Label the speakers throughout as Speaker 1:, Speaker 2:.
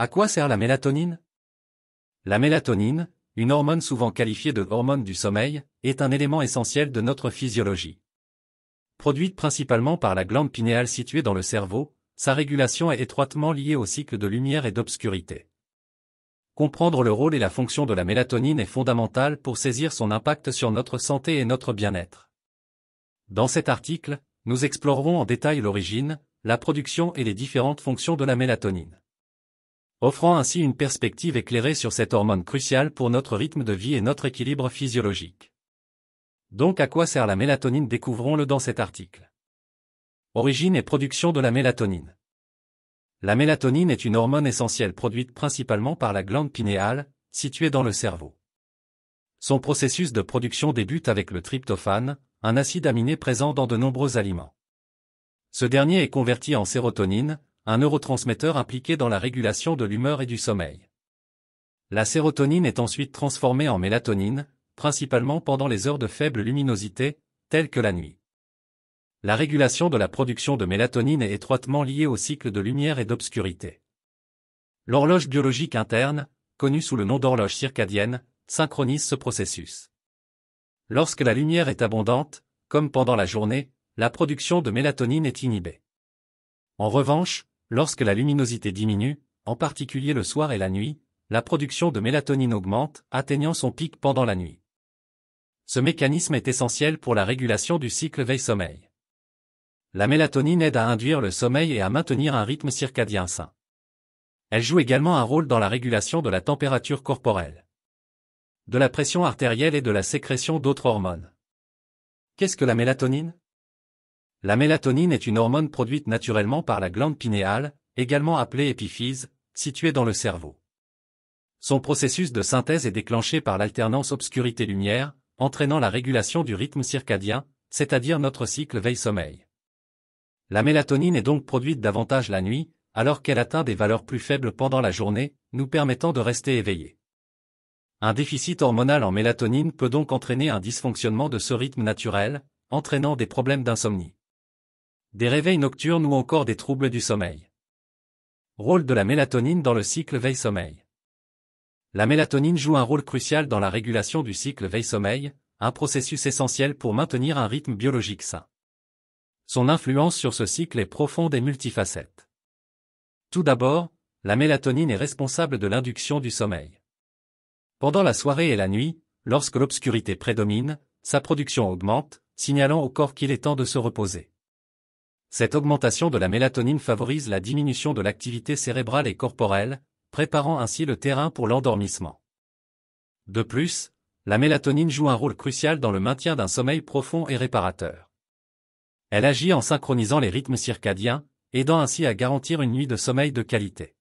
Speaker 1: À quoi sert la mélatonine La mélatonine, une hormone souvent qualifiée de hormone du sommeil, est un élément essentiel de notre physiologie. Produite principalement par la glande pinéale située dans le cerveau, sa régulation est étroitement liée au cycle de lumière et d'obscurité. Comprendre le rôle et la fonction de la mélatonine est fondamental pour saisir son impact sur notre santé et notre bien-être. Dans cet article, nous explorerons en détail l'origine, la production et les différentes fonctions de la mélatonine offrant ainsi une perspective éclairée sur cette hormone cruciale pour notre rythme de vie et notre équilibre physiologique. Donc à quoi sert la mélatonine Découvrons-le dans cet article. Origine et production de la mélatonine. La mélatonine est une hormone essentielle produite principalement par la glande pinéale, située dans le cerveau. Son processus de production débute avec le tryptophane, un acide aminé présent dans de nombreux aliments. Ce dernier est converti en sérotonine, un neurotransmetteur impliqué dans la régulation de l'humeur et du sommeil. La sérotonine est ensuite transformée en mélatonine, principalement pendant les heures de faible luminosité, telles que la nuit. La régulation de la production de mélatonine est étroitement liée au cycle de lumière et d'obscurité. L'horloge biologique interne, connue sous le nom d'horloge circadienne, synchronise ce processus. Lorsque la lumière est abondante, comme pendant la journée, la production de mélatonine est inhibée. En revanche, Lorsque la luminosité diminue, en particulier le soir et la nuit, la production de mélatonine augmente, atteignant son pic pendant la nuit. Ce mécanisme est essentiel pour la régulation du cycle veille-sommeil. La mélatonine aide à induire le sommeil et à maintenir un rythme circadien sain. Elle joue également un rôle dans la régulation de la température corporelle, de la pression artérielle et de la sécrétion d'autres hormones. Qu'est-ce que la mélatonine la mélatonine est une hormone produite naturellement par la glande pinéale, également appelée épiphyse, située dans le cerveau. Son processus de synthèse est déclenché par l'alternance obscurité-lumière, entraînant la régulation du rythme circadien, c'est-à-dire notre cycle veille-sommeil. La mélatonine est donc produite davantage la nuit, alors qu'elle atteint des valeurs plus faibles pendant la journée, nous permettant de rester éveillés. Un déficit hormonal en mélatonine peut donc entraîner un dysfonctionnement de ce rythme naturel, entraînant des problèmes d'insomnie des réveils nocturnes ou encore des troubles du sommeil. Rôle de la mélatonine dans le cycle veille-sommeil. La mélatonine joue un rôle crucial dans la régulation du cycle veille-sommeil, un processus essentiel pour maintenir un rythme biologique sain. Son influence sur ce cycle est profonde et multifacette. Tout d'abord, la mélatonine est responsable de l'induction du sommeil. Pendant la soirée et la nuit, lorsque l'obscurité prédomine, sa production augmente, signalant au corps qu'il est temps de se reposer. Cette augmentation de la mélatonine favorise la diminution de l'activité cérébrale et corporelle, préparant ainsi le terrain pour l'endormissement. De plus, la mélatonine joue un rôle crucial dans le maintien d'un sommeil profond et réparateur. Elle agit en synchronisant les rythmes circadiens, aidant ainsi à garantir une nuit de sommeil de qualité.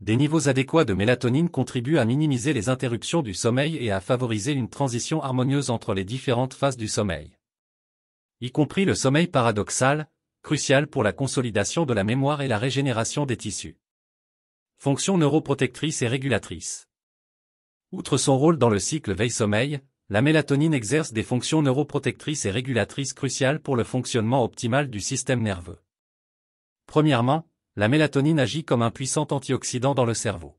Speaker 1: Des niveaux adéquats de mélatonine contribuent à minimiser les interruptions du sommeil et à favoriser une transition harmonieuse entre les différentes phases du sommeil. Y compris le sommeil paradoxal, crucial pour la consolidation de la mémoire et la régénération des tissus. Fonction neuroprotectrice et régulatrice. Outre son rôle dans le cycle veille-sommeil, la mélatonine exerce des fonctions neuroprotectrices et régulatrices cruciales pour le fonctionnement optimal du système nerveux. Premièrement, la mélatonine agit comme un puissant antioxydant dans le cerveau,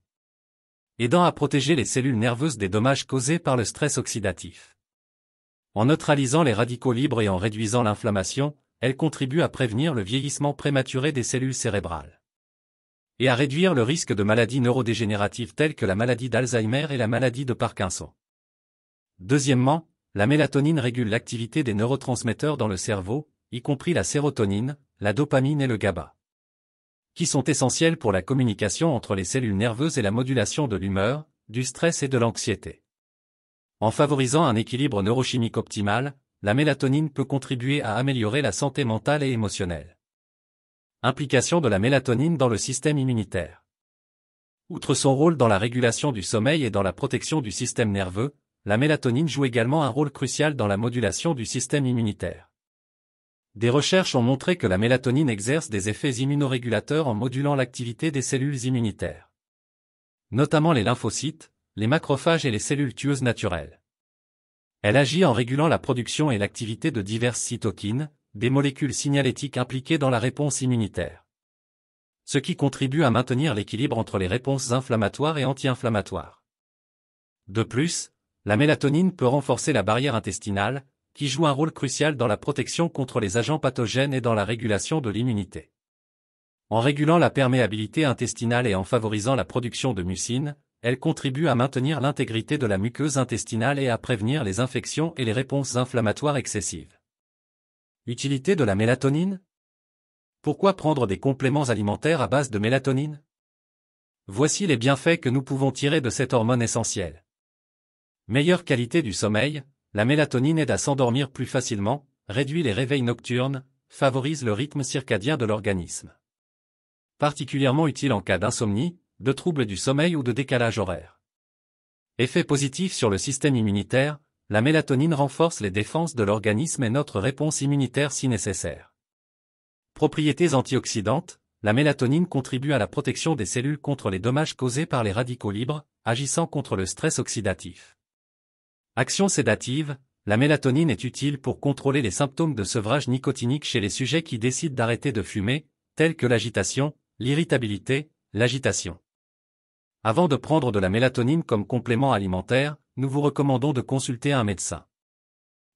Speaker 1: aidant à protéger les cellules nerveuses des dommages causés par le stress oxydatif. En neutralisant les radicaux libres et en réduisant l'inflammation, elle contribue à prévenir le vieillissement prématuré des cellules cérébrales et à réduire le risque de maladies neurodégénératives telles que la maladie d'Alzheimer et la maladie de Parkinson. Deuxièmement, la mélatonine régule l'activité des neurotransmetteurs dans le cerveau, y compris la sérotonine, la dopamine et le GABA, qui sont essentiels pour la communication entre les cellules nerveuses et la modulation de l'humeur, du stress et de l'anxiété. En favorisant un équilibre neurochimique optimal, la mélatonine peut contribuer à améliorer la santé mentale et émotionnelle. Implication de la mélatonine dans le système immunitaire. Outre son rôle dans la régulation du sommeil et dans la protection du système nerveux, la mélatonine joue également un rôle crucial dans la modulation du système immunitaire. Des recherches ont montré que la mélatonine exerce des effets immunorégulateurs en modulant l'activité des cellules immunitaires, notamment les lymphocytes, les macrophages et les cellules tueuses naturelles. Elle agit en régulant la production et l'activité de diverses cytokines, des molécules signalétiques impliquées dans la réponse immunitaire. Ce qui contribue à maintenir l'équilibre entre les réponses inflammatoires et anti-inflammatoires. De plus, la mélatonine peut renforcer la barrière intestinale, qui joue un rôle crucial dans la protection contre les agents pathogènes et dans la régulation de l'immunité. En régulant la perméabilité intestinale et en favorisant la production de mucine, elle contribue à maintenir l'intégrité de la muqueuse intestinale et à prévenir les infections et les réponses inflammatoires excessives. Utilité de la mélatonine Pourquoi prendre des compléments alimentaires à base de mélatonine Voici les bienfaits que nous pouvons tirer de cette hormone essentielle. Meilleure qualité du sommeil, la mélatonine aide à s'endormir plus facilement, réduit les réveils nocturnes, favorise le rythme circadien de l'organisme. Particulièrement utile en cas d'insomnie, de troubles du sommeil ou de décalage horaire. Effet positif sur le système immunitaire, la mélatonine renforce les défenses de l'organisme et notre réponse immunitaire si nécessaire. Propriétés antioxydantes, la mélatonine contribue à la protection des cellules contre les dommages causés par les radicaux libres, agissant contre le stress oxydatif. Action sédative, la mélatonine est utile pour contrôler les symptômes de sevrage nicotinique chez les sujets qui décident d'arrêter de fumer, tels que l'agitation, l'irritabilité, l'agitation. Avant de prendre de la mélatonine comme complément alimentaire, nous vous recommandons de consulter un médecin.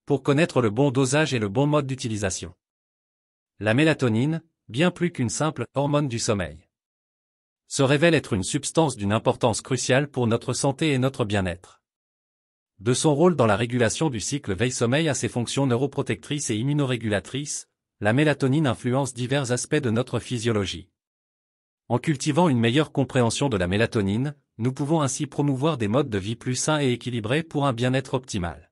Speaker 1: Pour connaître le bon dosage et le bon mode d'utilisation. La mélatonine, bien plus qu'une simple hormone du sommeil, se révèle être une substance d'une importance cruciale pour notre santé et notre bien-être. De son rôle dans la régulation du cycle veille-sommeil à ses fonctions neuroprotectrices et immunorégulatrices, la mélatonine influence divers aspects de notre physiologie. En cultivant une meilleure compréhension de la mélatonine, nous pouvons ainsi promouvoir des modes de vie plus sains et équilibrés pour un bien-être optimal.